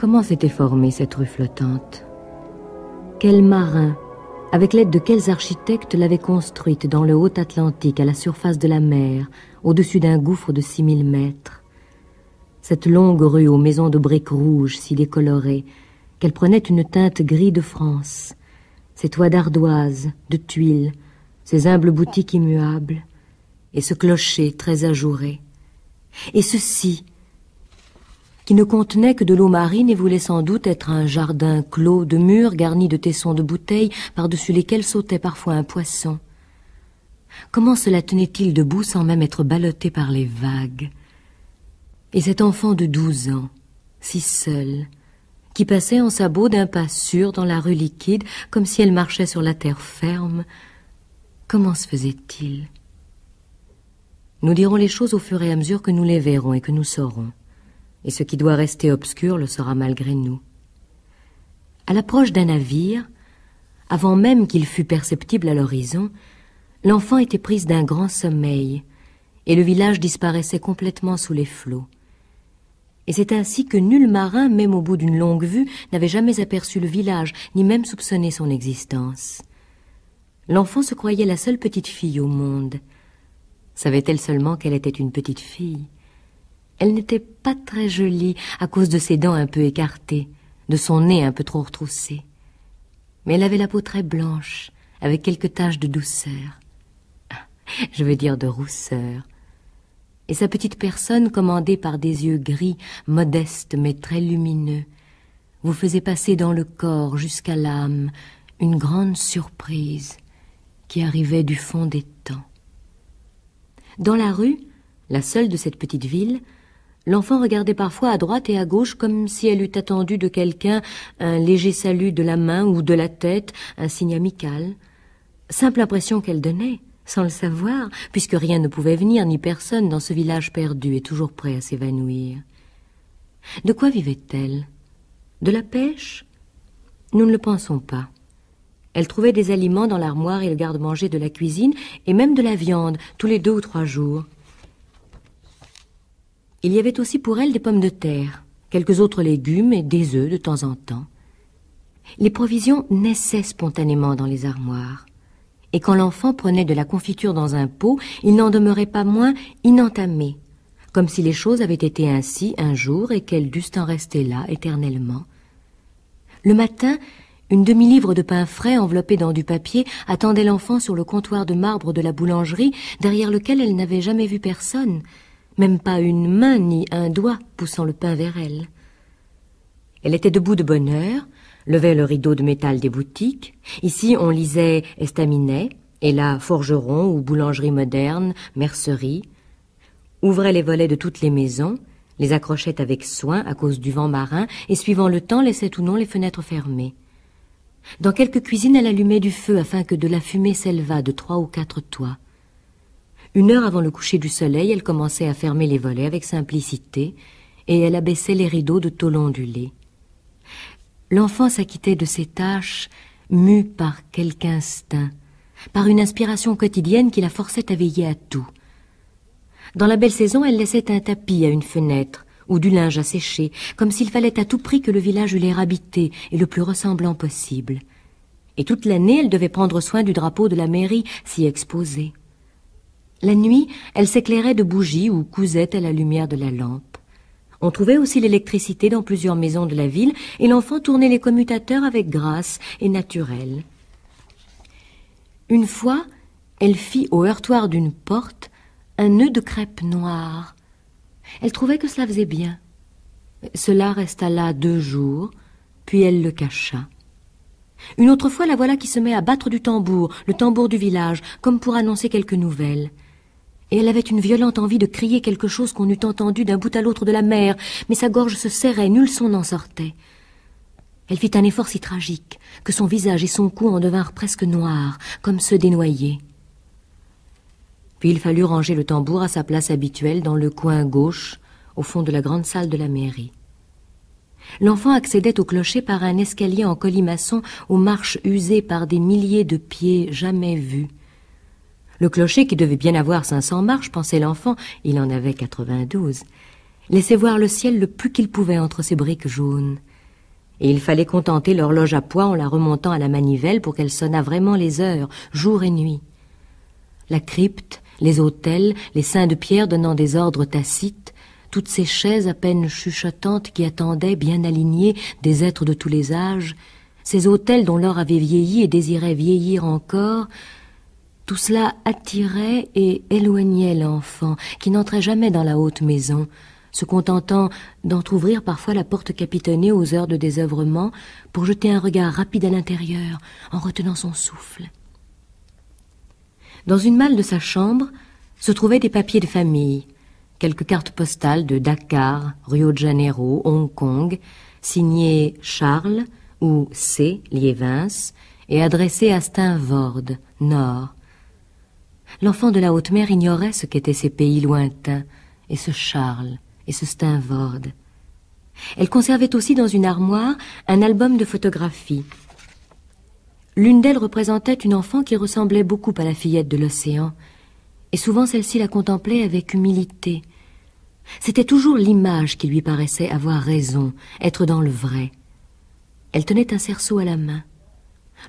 Comment s'était formée cette rue flottante Quel marin, avec l'aide de quels architectes l'avait construite dans le Haut-Atlantique, à la surface de la mer, au-dessus d'un gouffre de 6000 mètres Cette longue rue aux maisons de briques rouges si décolorées, qu'elle prenait une teinte gris de France, ses toits d'ardoise, de tuiles, ses humbles boutiques immuables, et ce clocher très ajouré, et ceci, qui ne contenait que de l'eau marine et voulait sans doute être un jardin clos de murs garnis de tessons de bouteilles par-dessus lesquels sautait parfois un poisson. Comment cela tenait-il debout sans même être ballotté par les vagues Et cet enfant de douze ans, si seul, qui passait en sabots d'un pas sûr dans la rue liquide, comme si elle marchait sur la terre ferme, comment se faisait-il Nous dirons les choses au fur et à mesure que nous les verrons et que nous saurons et ce qui doit rester obscur le sera malgré nous. À l'approche d'un navire, avant même qu'il fût perceptible à l'horizon, l'enfant était prise d'un grand sommeil, et le village disparaissait complètement sous les flots. Et c'est ainsi que nul marin, même au bout d'une longue vue, n'avait jamais aperçu le village, ni même soupçonné son existence. L'enfant se croyait la seule petite fille au monde. Savait-elle seulement qu'elle était une petite fille elle n'était pas très jolie à cause de ses dents un peu écartées, de son nez un peu trop retroussé. Mais elle avait la peau très blanche, avec quelques taches de douceur. Je veux dire de rousseur. Et sa petite personne, commandée par des yeux gris, modestes mais très lumineux, vous faisait passer dans le corps jusqu'à l'âme une grande surprise qui arrivait du fond des temps. Dans la rue, la seule de cette petite ville, L'enfant regardait parfois à droite et à gauche comme si elle eût attendu de quelqu'un un léger salut de la main ou de la tête, un signe amical. Simple impression qu'elle donnait, sans le savoir, puisque rien ne pouvait venir ni personne dans ce village perdu et toujours prêt à s'évanouir. De quoi vivait-elle De la pêche Nous ne le pensons pas. Elle trouvait des aliments dans l'armoire et le garde-manger de la cuisine, et même de la viande, tous les deux ou trois jours. Il y avait aussi pour elle des pommes de terre, quelques autres légumes et des œufs de temps en temps. Les provisions naissaient spontanément dans les armoires. Et quand l'enfant prenait de la confiture dans un pot, il n'en demeurait pas moins inentamé, comme si les choses avaient été ainsi un jour et qu'elles dussent en rester là éternellement. Le matin, une demi-livre de pain frais enveloppé dans du papier attendait l'enfant sur le comptoir de marbre de la boulangerie, derrière lequel elle n'avait jamais vu personne, même pas une main ni un doigt poussant le pain vers elle. Elle était debout de bonne heure, levait le rideau de métal des boutiques. Ici, on lisait Estaminet, et là, forgeron ou boulangerie moderne, mercerie. Ouvrait les volets de toutes les maisons, les accrochait avec soin à cause du vent marin, et suivant le temps, laissait ou non les fenêtres fermées. Dans quelques cuisines, elle allumait du feu afin que de la fumée s'élevât de trois ou quatre toits. Une heure avant le coucher du soleil, elle commençait à fermer les volets avec simplicité, et elle abaissait les rideaux de tôle ondulée. L'enfant s'acquittait de ses tâches, mue par quelque instinct, par une inspiration quotidienne qui la forçait à veiller à tout. Dans la belle saison, elle laissait un tapis à une fenêtre, ou du linge à sécher, comme s'il fallait à tout prix que le village eût l'air habité et le plus ressemblant possible. Et toute l'année, elle devait prendre soin du drapeau de la mairie, s'y exposer. La nuit, elle s'éclairait de bougies ou cousait à la lumière de la lampe. On trouvait aussi l'électricité dans plusieurs maisons de la ville, et l'enfant tournait les commutateurs avec grâce et naturel. Une fois, elle fit au heurtoir d'une porte un nœud de crêpe noire. Elle trouvait que cela faisait bien. Cela resta là deux jours, puis elle le cacha. Une autre fois, la voilà qui se met à battre du tambour, le tambour du village, comme pour annoncer quelque nouvelle et elle avait une violente envie de crier quelque chose qu'on eût entendu d'un bout à l'autre de la mer, mais sa gorge se serrait, nul son n'en sortait. Elle fit un effort si tragique que son visage et son cou en devinrent presque noirs, comme ceux des noyés. Puis il fallut ranger le tambour à sa place habituelle dans le coin gauche, au fond de la grande salle de la mairie. L'enfant accédait au clocher par un escalier en colimaçon aux marches usées par des milliers de pieds jamais vus. Le clocher, qui devait bien avoir cinq cents marches, pensait l'enfant, il en avait quatre-vingt-douze, laissait voir le ciel le plus qu'il pouvait entre ses briques jaunes. Et il fallait contenter l'horloge à poids en la remontant à la manivelle pour qu'elle sonnât vraiment les heures, jour et nuit. La crypte, les autels, les saints de pierre donnant des ordres tacites, toutes ces chaises à peine chuchotantes qui attendaient, bien alignées, des êtres de tous les âges, ces autels dont l'or avait vieilli et désirait vieillir encore, tout cela attirait et éloignait l'enfant, qui n'entrait jamais dans la haute maison, se contentant d'entr'ouvrir parfois la porte capitonnée aux heures de désœuvrement pour jeter un regard rapide à l'intérieur en retenant son souffle. Dans une malle de sa chambre se trouvaient des papiers de famille, quelques cartes postales de Dakar, Rio de Janeiro, Hong Kong, signées Charles ou C. Liévins et adressées à Steinvorde, Nord, l'enfant de la haute mer ignorait ce qu'étaient ces pays lointains, et ce Charles, et ce stinvorde. Elle conservait aussi dans une armoire un album de photographies. L'une d'elles représentait une enfant qui ressemblait beaucoup à la fillette de l'océan, et souvent celle-ci la contemplait avec humilité. C'était toujours l'image qui lui paraissait avoir raison, être dans le vrai. Elle tenait un cerceau à la main.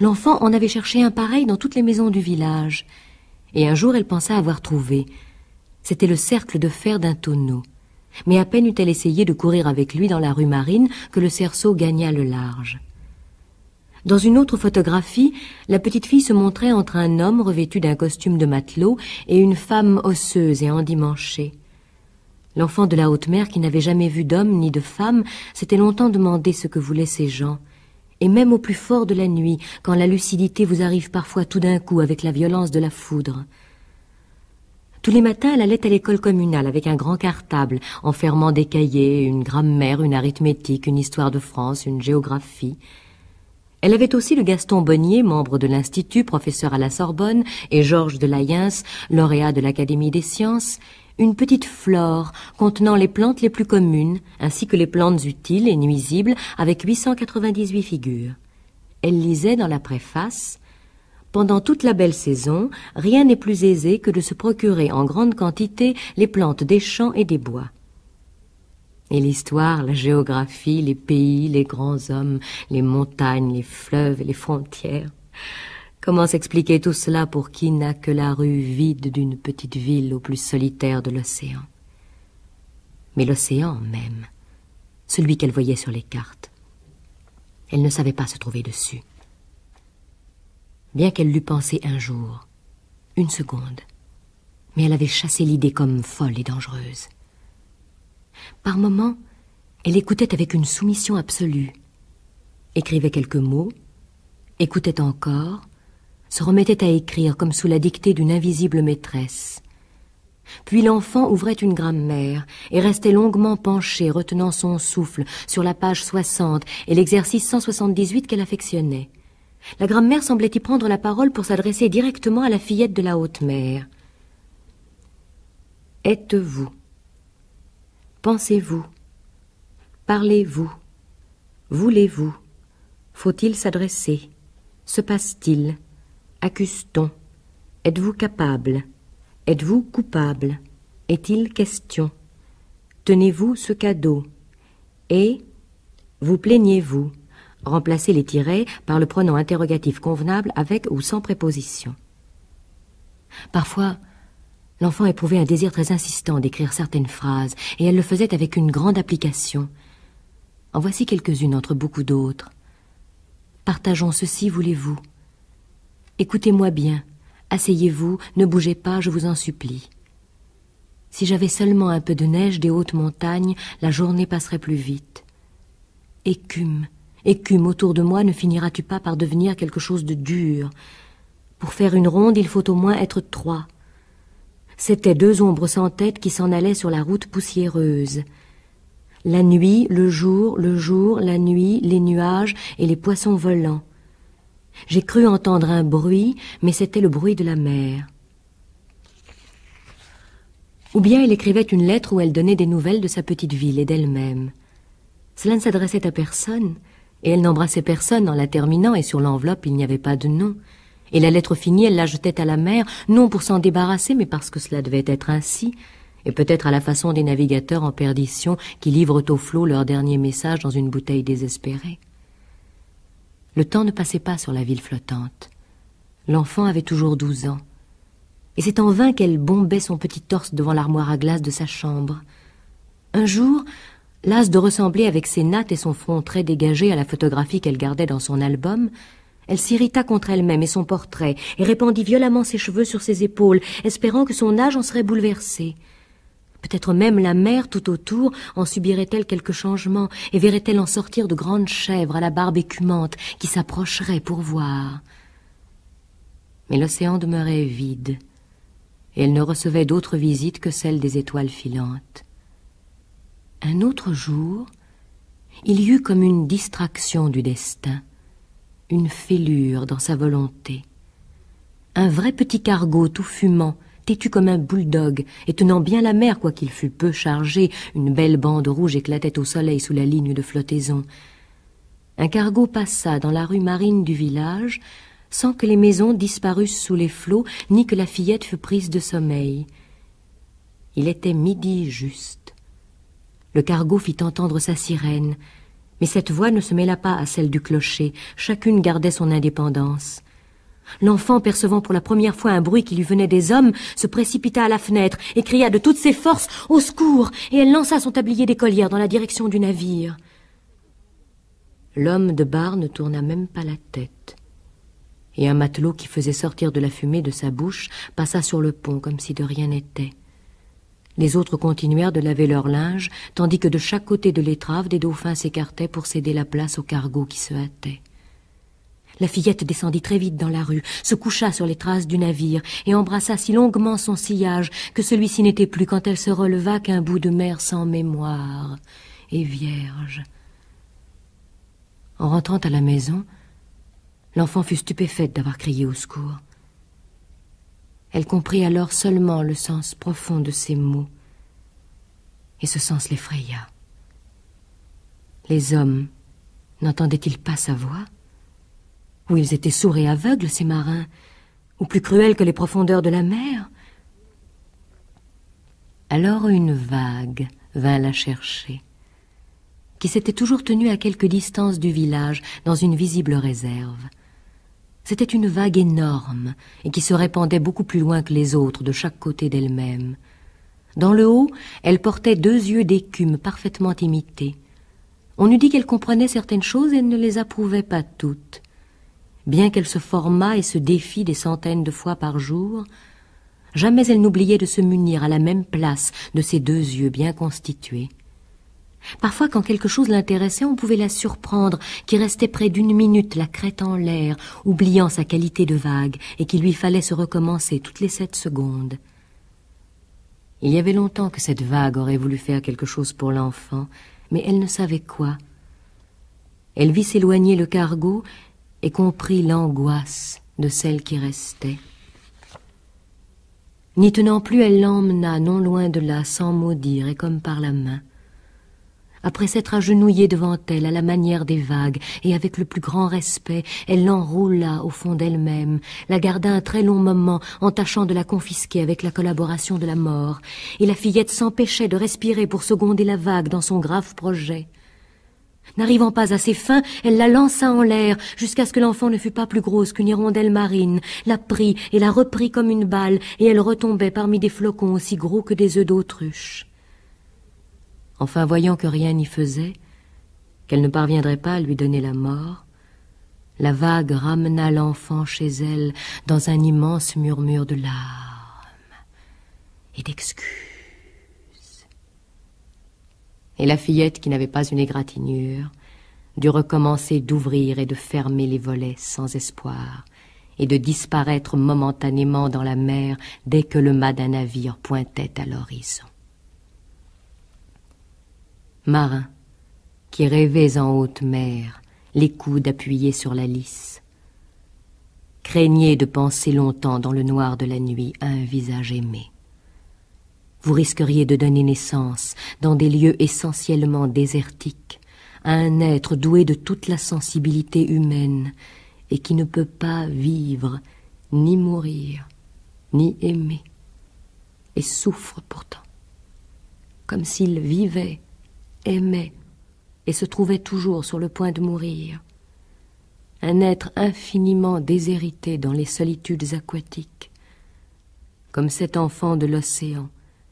L'enfant en avait cherché un pareil dans toutes les maisons du village, et un jour elle pensa avoir trouvé. C'était le cercle de fer d'un tonneau. Mais à peine eut-elle essayé de courir avec lui dans la rue marine que le cerceau gagna le large. Dans une autre photographie, la petite fille se montrait entre un homme revêtu d'un costume de matelot et une femme osseuse et endimanchée. L'enfant de la haute mer, qui n'avait jamais vu d'homme ni de femme, s'était longtemps demandé ce que voulaient ces gens et même au plus fort de la nuit, quand la lucidité vous arrive parfois tout d'un coup avec la violence de la foudre. Tous les matins, elle allait à l'école communale avec un grand cartable, enfermant des cahiers, une grammaire, une arithmétique, une histoire de France, une géographie. Elle avait aussi le Gaston Bonnier, membre de l'Institut, professeur à la Sorbonne, et Georges de Layens, lauréat de l'Académie des sciences, une petite flore contenant les plantes les plus communes, ainsi que les plantes utiles et nuisibles, avec 898 figures. Elle lisait dans la préface Pendant toute la belle saison, rien n'est plus aisé que de se procurer en grande quantité les plantes des champs et des bois. Et l'histoire, la géographie, les pays, les grands hommes, les montagnes, les fleuves et les frontières. Comment s'expliquer tout cela pour qui n'a que la rue vide d'une petite ville au plus solitaire de l'océan Mais l'océan même, celui qu'elle voyait sur les cartes, elle ne savait pas se trouver dessus. Bien qu'elle l'eût pensé un jour, une seconde, mais elle avait chassé l'idée comme folle et dangereuse. Par moments, elle écoutait avec une soumission absolue, écrivait quelques mots, écoutait encore, se remettait à écrire comme sous la dictée d'une invisible maîtresse. Puis l'enfant ouvrait une grammaire et restait longuement penchée, retenant son souffle, sur la page 60 et l'exercice 178 qu'elle affectionnait. La grammaire semblait y prendre la parole pour s'adresser directement à la fillette de la haute mère. Êtes-vous Pensez-vous Parlez-vous Voulez-vous Faut-il s'adresser Se passe-t-il accuse Êtes-vous capable Êtes-vous coupable Est-il question Tenez-vous ce cadeau Et Vous plaignez-vous Remplacez les tirets par le pronom interrogatif convenable avec ou sans préposition. Parfois, l'enfant éprouvait un désir très insistant d'écrire certaines phrases, et elle le faisait avec une grande application. En voici quelques-unes entre beaucoup d'autres. Partageons ceci, voulez-vous Écoutez-moi bien. Asseyez-vous, ne bougez pas, je vous en supplie. Si j'avais seulement un peu de neige des hautes montagnes, la journée passerait plus vite. Écume, écume autour de moi, ne finiras-tu pas par devenir quelque chose de dur Pour faire une ronde, il faut au moins être trois. C'étaient deux ombres sans tête qui s'en allaient sur la route poussiéreuse. La nuit, le jour, le jour, la nuit, les nuages et les poissons volants. J'ai cru entendre un bruit, mais c'était le bruit de la mer. Ou bien elle écrivait une lettre où elle donnait des nouvelles de sa petite ville et d'elle-même. Cela ne s'adressait à personne, et elle n'embrassait personne en la terminant, et sur l'enveloppe il n'y avait pas de nom. Et la lettre finie, elle la jetait à la mer, non pour s'en débarrasser, mais parce que cela devait être ainsi, et peut-être à la façon des navigateurs en perdition qui livrent au flot leur dernier message dans une bouteille désespérée. Le temps ne passait pas sur la ville flottante. L'enfant avait toujours douze ans. Et c'est en vain qu'elle bombait son petit torse devant l'armoire à glace de sa chambre. Un jour, lasse de ressembler avec ses nattes et son front très dégagé à la photographie qu'elle gardait dans son album, elle s'irrita contre elle-même et son portrait, et répandit violemment ses cheveux sur ses épaules, espérant que son âge en serait bouleversé. Peut-être même la mer tout autour en subirait-elle quelque changement et verrait-elle en sortir de grandes chèvres à la barbe écumante qui s'approcheraient pour voir. Mais l'océan demeurait vide et elle ne recevait d'autres visites que celles des étoiles filantes. Un autre jour, il y eut comme une distraction du destin, une fêlure dans sa volonté. Un vrai petit cargo tout fumant têtu comme un bulldog, et tenant bien la mer, quoiqu'il fût peu chargé, une belle bande rouge éclatait au soleil sous la ligne de flottaison. Un cargo passa dans la rue marine du village, sans que les maisons disparussent sous les flots, ni que la fillette fût prise de sommeil. Il était midi juste. Le cargo fit entendre sa sirène, mais cette voix ne se mêla pas à celle du clocher, chacune gardait son indépendance. L'enfant, percevant pour la première fois un bruit qui lui venait des hommes, se précipita à la fenêtre et cria de toutes ses forces Au secours et elle lança son tablier d'écolière dans la direction du navire. L'homme de bar ne tourna même pas la tête. Et un matelot qui faisait sortir de la fumée de sa bouche passa sur le pont comme si de rien n'était. Les autres continuèrent de laver leur linge, tandis que de chaque côté de l'étrave, des dauphins s'écartaient pour céder la place au cargo qui se hâtait. La fillette descendit très vite dans la rue, se coucha sur les traces du navire et embrassa si longuement son sillage que celui-ci n'était plus quand elle se releva qu'un bout de mer sans mémoire et vierge. En rentrant à la maison, l'enfant fut stupéfaite d'avoir crié au secours. Elle comprit alors seulement le sens profond de ces mots, et ce sens l'effraya. Les hommes n'entendaient-ils pas sa voix où ils étaient sourds et aveugles, ces marins, ou plus cruels que les profondeurs de la mer. Alors une vague vint la chercher, qui s'était toujours tenue à quelque distance du village, dans une visible réserve. C'était une vague énorme, et qui se répandait beaucoup plus loin que les autres, de chaque côté d'elle-même. Dans le haut, elle portait deux yeux d'écume parfaitement imités. On eût dit qu'elle comprenait certaines choses et ne les approuvait pas toutes bien qu'elle se formât et se défît des centaines de fois par jour, jamais elle n'oubliait de se munir à la même place de ses deux yeux bien constitués. Parfois, quand quelque chose l'intéressait, on pouvait la surprendre, qui restait près d'une minute la crête en l'air, oubliant sa qualité de vague, et qu'il lui fallait se recommencer toutes les sept secondes. Il y avait longtemps que cette vague aurait voulu faire quelque chose pour l'enfant, mais elle ne savait quoi. Elle vit s'éloigner le cargo, et comprit l'angoisse de celle qui restait. N'y tenant plus, elle l'emmena non loin de là, sans maudire et comme par la main. Après s'être agenouillée devant elle à la manière des vagues et avec le plus grand respect, elle l'enroula au fond d'elle-même, la garda un très long moment en tâchant de la confisquer avec la collaboration de la mort, et la fillette s'empêchait de respirer pour seconder la vague dans son grave projet. N'arrivant pas à ses fins, elle la lança en l'air, jusqu'à ce que l'enfant ne fût pas plus grosse qu'une hirondelle marine, la prit et la reprit comme une balle, et elle retombait parmi des flocons aussi gros que des œufs d'autruche. Enfin, voyant que rien n'y faisait, qu'elle ne parviendrait pas à lui donner la mort, la vague ramena l'enfant chez elle dans un immense murmure de larmes et d'excuses et la fillette qui n'avait pas une égratignure dut recommencer d'ouvrir et de fermer les volets sans espoir, et de disparaître momentanément dans la mer dès que le mât d'un navire pointait à l'horizon. Marin, qui rêvait en haute mer, les coudes appuyés sur la lisse, craignait de penser longtemps dans le noir de la nuit à un visage aimé vous risqueriez de donner naissance, dans des lieux essentiellement désertiques, à un être doué de toute la sensibilité humaine et qui ne peut pas vivre, ni mourir, ni aimer, et souffre pourtant, comme s'il vivait, aimait, et se trouvait toujours sur le point de mourir. Un être infiniment déshérité dans les solitudes aquatiques, comme cet enfant de l'océan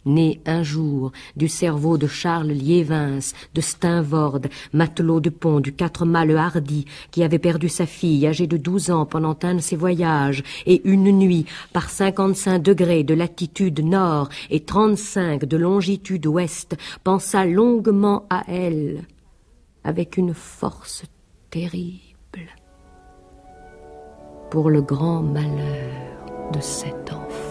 né un jour du cerveau de Charles Liévins, de Steinvorde, matelot de pont du quatre mâles Hardy, qui avait perdu sa fille, âgée de douze ans, pendant un de ses voyages, et une nuit, par cinquante degrés de latitude nord et trente de longitude ouest, pensa longuement à elle, avec une force terrible, pour le grand malheur de cet enfant.